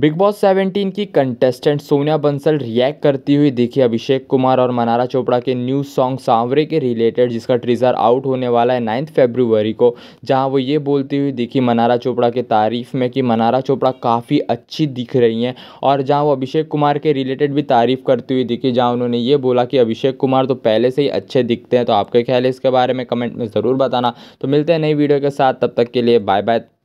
big boss 17 की contestant Sonia Bansal react करती हुई दिखी अभिषेक कुमार और मनारा चोपड़ा के न्यू सॉन्ग सांवरे के रिलेटेड जिसका ट्रीजर आउट होने वाला है नाइन्थ फेब्रुवरी को जहां वो ये बोलती हुई दिखी मनारा चोपड़ा के तारीफ़ में कि मनारा चोपड़ा काफ़ी अच्छी दिख रही हैं और जहाँ वो अभिषेक कुमार के रिलेटेड भी तारीफ़ करती हुई दिखी जहाँ उन्होंने ये बोला कि अभिषेक कुमार तो पहले से ही अच्छे दिखते हैं तो आपके ख्याल इसके बारे में कमेंट में ज़रूर बताना तो मिलते हैं नई वीडियो के साथ तब तक के लिए बाय बाय